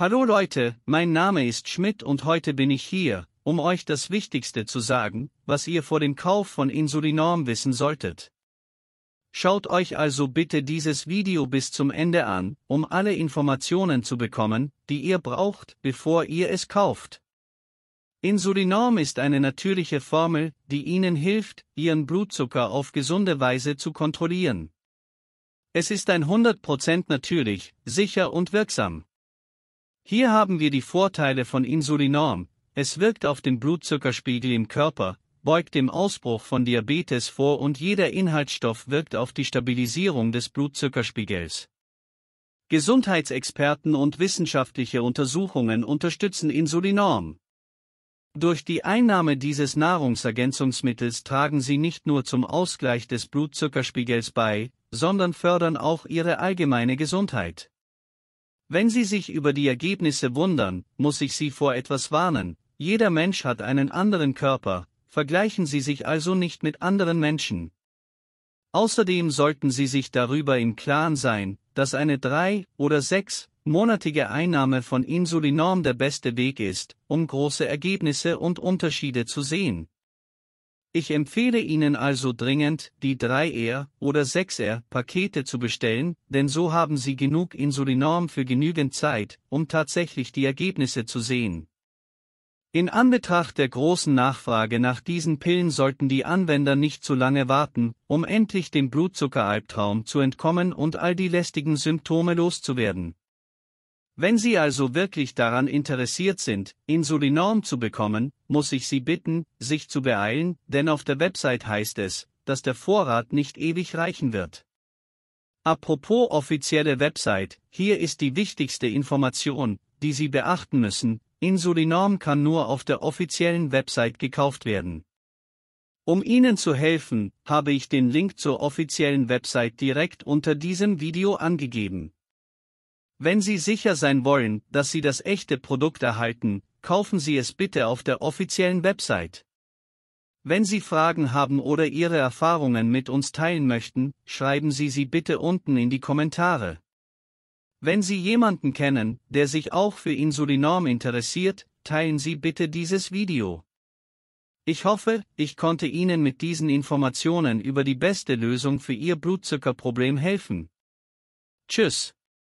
Hallo Leute, mein Name ist Schmidt und heute bin ich hier, um euch das Wichtigste zu sagen, was ihr vor dem Kauf von Insulinorm wissen solltet. Schaut euch also bitte dieses Video bis zum Ende an, um alle Informationen zu bekommen, die ihr braucht, bevor ihr es kauft. Insulinorm ist eine natürliche Formel, die Ihnen hilft, Ihren Blutzucker auf gesunde Weise zu kontrollieren. Es ist ein 100% natürlich, sicher und wirksam. Hier haben wir die Vorteile von Insulinorm, es wirkt auf den Blutzuckerspiegel im Körper, beugt dem Ausbruch von Diabetes vor und jeder Inhaltsstoff wirkt auf die Stabilisierung des Blutzuckerspiegels. Gesundheitsexperten und wissenschaftliche Untersuchungen unterstützen Insulinorm. Durch die Einnahme dieses Nahrungsergänzungsmittels tragen sie nicht nur zum Ausgleich des Blutzuckerspiegels bei, sondern fördern auch ihre allgemeine Gesundheit. Wenn Sie sich über die Ergebnisse wundern, muss ich Sie vor etwas warnen. Jeder Mensch hat einen anderen Körper, vergleichen Sie sich also nicht mit anderen Menschen. Außerdem sollten Sie sich darüber im Klaren sein, dass eine drei- oder sechsmonatige Einnahme von Insulinorm der beste Weg ist, um große Ergebnisse und Unterschiede zu sehen. Ich empfehle Ihnen also dringend, die 3R oder 6R Pakete zu bestellen, denn so haben Sie genug Insulinorm für genügend Zeit, um tatsächlich die Ergebnisse zu sehen. In Anbetracht der großen Nachfrage nach diesen Pillen sollten die Anwender nicht zu lange warten, um endlich dem Blutzuckeralbtraum zu entkommen und all die lästigen Symptome loszuwerden. Wenn Sie also wirklich daran interessiert sind, Insulinorm zu bekommen, muss ich Sie bitten, sich zu beeilen, denn auf der Website heißt es, dass der Vorrat nicht ewig reichen wird. Apropos offizielle Website, hier ist die wichtigste Information, die Sie beachten müssen, Insulinorm kann nur auf der offiziellen Website gekauft werden. Um Ihnen zu helfen, habe ich den Link zur offiziellen Website direkt unter diesem Video angegeben. Wenn Sie sicher sein wollen, dass Sie das echte Produkt erhalten, kaufen Sie es bitte auf der offiziellen Website. Wenn Sie Fragen haben oder Ihre Erfahrungen mit uns teilen möchten, schreiben Sie sie bitte unten in die Kommentare. Wenn Sie jemanden kennen, der sich auch für Insulinorm interessiert, teilen Sie bitte dieses Video. Ich hoffe, ich konnte Ihnen mit diesen Informationen über die beste Lösung für Ihr Blutzuckerproblem helfen. Tschüss.